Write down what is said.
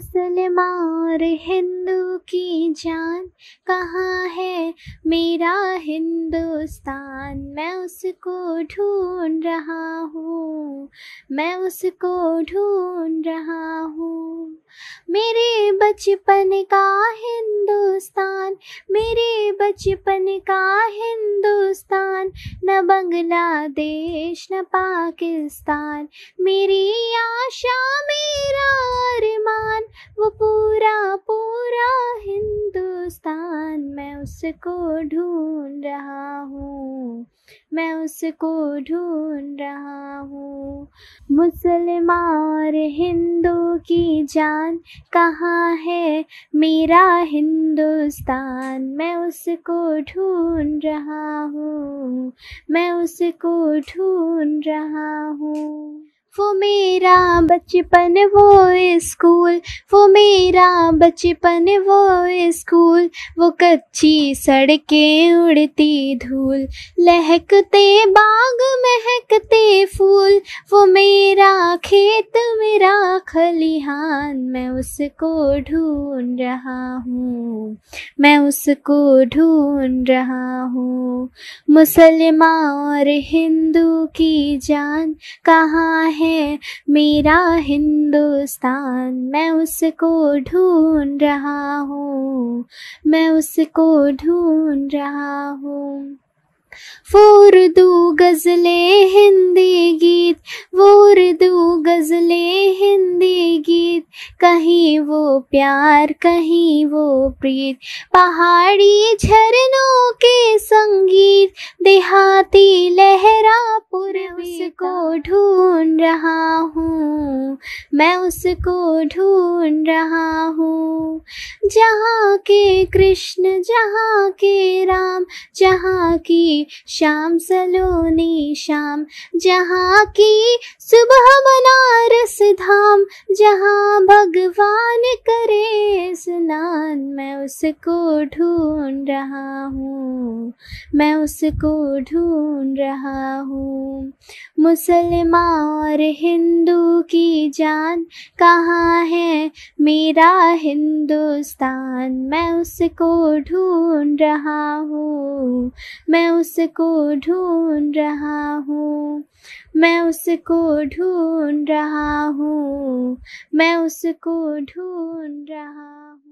मुसलमान हिंदू की जान कहाँ है मेरा हिंदुस्तान मैं उसको ढूंढ रहा हूँ मैं उसको ढूंढ रहा हूँ मेरे बचपन का हिंदुस्तान मेरे बचपन का हिंदुस्तान न बांग्लादेश न पाकिस्तान मेरी आशा मेरा अरमान वो पूरा पूरा हिंदुस्तान मैं उसको ढूंढ रहा हूँ मैं उसको ढूंढ रहा हूँ मुसलमान हिंदू की जान कहाँ है मेरा हिंदुस्तान मैं उसको ढूंढ रहा हूँ मैं उसको ढूंढ रहा हूँ वो मेरा बचपन वो स्कूल वो मेरा बचपन वो स्कूल वो कच्ची सड़कें उड़ती धूल लहकते बाग महकते फूल वो मेरा खेत मेरा खलिहान मैं उसको ढूंढ रहा हूँ मैं उसको ढूंढ रहा हूँ मुसलमान और हिंदू की जान कहाँ है है मेरा हिंदुस्तान मैं उसको ढूंढ रहा हूँ मैं उसको ढूंढ रहा हूँ दू गज़ले हिंदी गीत दू गज़ले हिंदी गीत कहीं वो प्यार कहीं वो प्रीत पहाड़ी झरनों के संगीत देहाती लहरा पूर्वी उसको ढूंढ रहा हूँ मैं उसको ढूंढ रहा हूँ जहाँ के कृष्ण जहाँ के राम जहाँ की श्याम सलोनी श्याम जहाँ की सुबह बनारस धाम जहाँ भगवान उसको ढूंढ रहा हूँ मैं उसको ढूंढ रहा हूँ मुसलमान और हिंदू की जान कहाँ है मेरा हिंदुस्तान मैं उसको ढूंढ रहा हूँ मैं उसको ढूंढ रहा हूँ मैं उसको ढूंढ रहा हूँ मैं उसको ढूंढ रहा हूँ